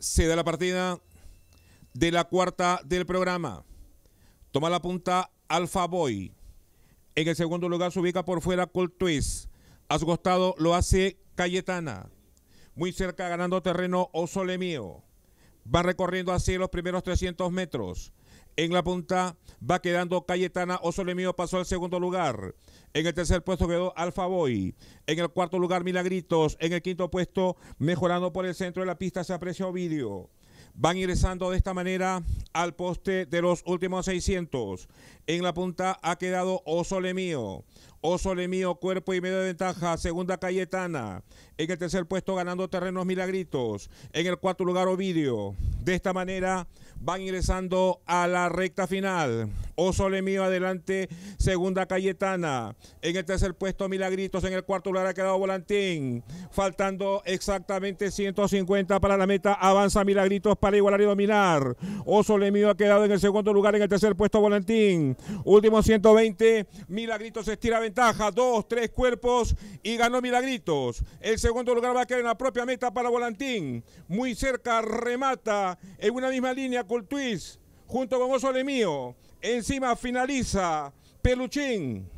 se da la partida de la cuarta del programa. Toma la punta Alfa Boy. En el segundo lugar se ubica por fuera Colt Twist. A su costado lo hace Cayetana. Muy cerca ganando terreno Osolemio. Va recorriendo así los primeros 300 metros. En la punta va quedando Cayetana. Osolemio pasó al segundo lugar. En el tercer puesto quedó Alfa Boy. En el cuarto lugar, Milagritos. En el quinto puesto, mejorando por el centro de la pista, se aprecia vídeo Van ingresando de esta manera al poste de los últimos 600. En la punta ha quedado Osole Mío. Osole Mío, cuerpo y medio de ventaja. Segunda Cayetana. En el tercer puesto ganando terrenos milagritos. En el cuarto lugar Ovidio. De esta manera van ingresando a la recta final. Osole Mío adelante. Segunda Cayetana. En el tercer puesto Milagritos. En el cuarto lugar ha quedado Volantín. Faltando exactamente 150 para la meta. Avanza Milagritos para igualar y dominar. Osole Mío ha quedado en el segundo lugar, en el tercer puesto Volantín. Último 120, Milagritos estira ventaja, dos, tres cuerpos y ganó Milagritos. El segundo lugar va a quedar en la propia meta para Volantín. Muy cerca, remata en una misma línea Cultuiz, junto con Oso Mío. Encima finaliza Peluchín.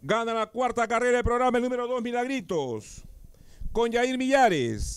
Gana la cuarta carrera del programa, el número dos Milagritos, con Yair Millares.